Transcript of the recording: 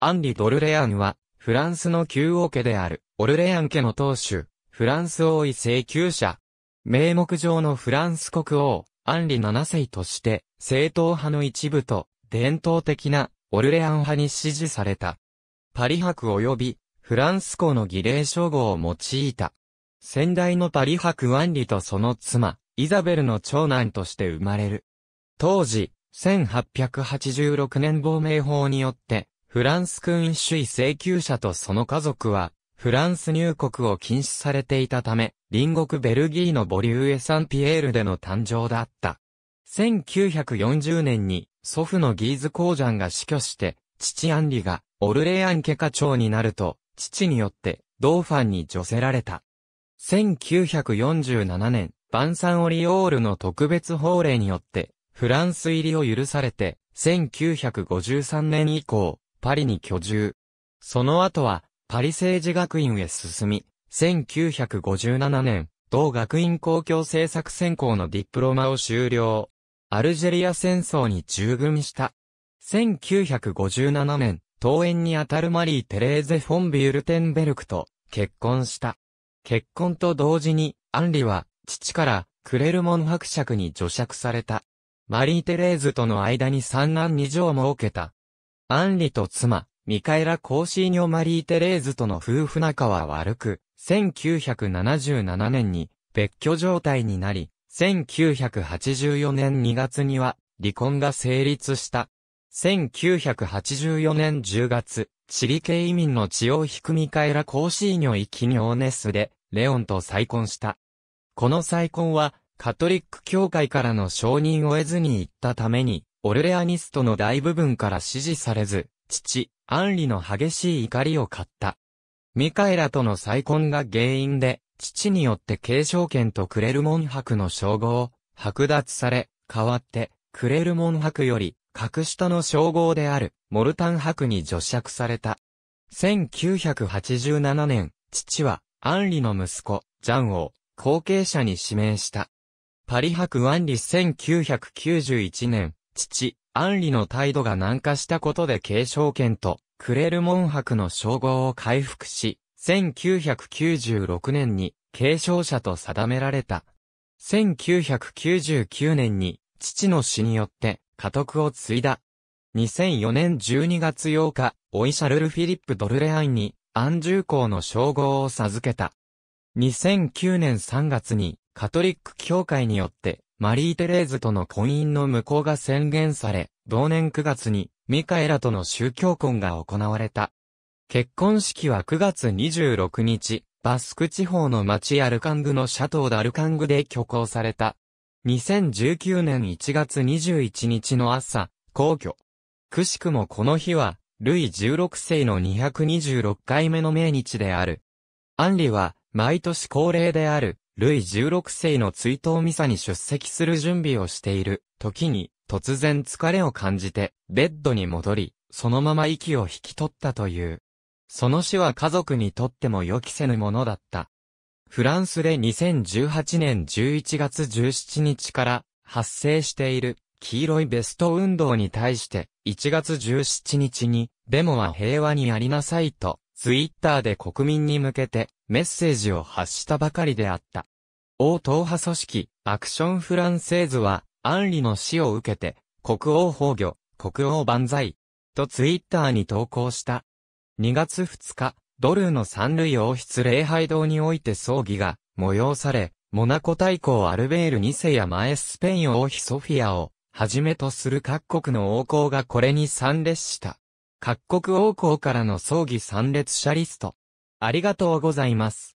アンリ・ドルレアンは、フランスの旧王家である、オルレアン家の当主、フランス王位請求者。名目上のフランス国王、アンリ七世として、正統派の一部と、伝統的な、オルレアン派に支持された。パリ博及び、フランス公の儀礼称号を用いた。先代のパリ博アンリとその妻、イザベルの長男として生まれる。当時、1886年亡命法によって、フランス君主位請求者とその家族は、フランス入国を禁止されていたため、隣国ベルギーのボリューエ・サンピエールでの誕生だった。1940年に祖父のギーズ・コージャンが死去して、父アンリがオルレアン家家長になると、父によってドーファンに除せられた。1947年、バンサン・オリオールの特別法令によって、フランス入りを許されて、1953年以降、パリに居住。その後は、パリ政治学院へ進み、1957年、同学院公共政策専攻のディプロマを修了。アルジェリア戦争に従軍した。1957年、登園にあたるマリー・テレーゼ・フォン・ビュルテンベルクと結婚した。結婚と同時に、アンリは、父から、クレルモン伯爵に除爵された。マリー・テレーズとの間に三男二女を設けた。アンリと妻、ミカエラ・コーシーニョ・マリー・テレーズとの夫婦仲は悪く、1977年に別居状態になり、1984年2月には離婚が成立した。1984年10月、チリ系移民の血を引くミカエラ・コーシーニョ・イキニョーネスで、レオンと再婚した。この再婚は、カトリック教会からの承認を得ずに行ったために、オルレアニストの大部分から支持されず、父、アンリの激しい怒りを買った。ミカエラとの再婚が原因で、父によって継承権とクレルモン博の称号を剥奪され、代わって、クレルモン博より、格下の称号である、モルタン博に除釈された。1987年、父は、アンリの息子、ジャンを、後継者に指名した。パリ博アンリ1991年、父、アンリの態度が軟化したことで継承権と、クレルモン博の称号を回復し、1996年に継承者と定められた。1999年に父の死によって家督を継いだ。2004年12月8日、オイシャルル・フィリップ・ドルレアンに安住公の称号を授けた。2009年3月にカトリック教会によってマリー・テレーズとの婚姻の無効が宣言され、同年9月にミカエラとの宗教婚が行われた。結婚式は9月26日、バスク地方の町アルカングのシャトーダルカングで挙行された。2019年1月21日の朝、皇居。くしくもこの日は、ルイ16世の226回目の命日である。アンリは、毎年恒例である、ルイ16世の追悼ミサに出席する準備をしている時に突然疲れを感じてベッドに戻り、そのまま息を引き取ったという。その死は家族にとっても予期せぬものだった。フランスで2018年11月17日から発生している黄色いベスト運動に対して1月17日にデモは平和にやりなさいとツイッターで国民に向けてメッセージを発したばかりであった。王党派組織、アクションフランセーズは、アンリの死を受けて、国王崩御、国王万歳、とツイッターに投稿した。2月2日、ドルーの三類王室礼拝堂において葬儀が催され、モナコ大公アルベール2世や前スペイン王妃ソフィアをはじめとする各国の王侯がこれに参列した。各国王侯からの葬儀参列者リスト。ありがとうございます。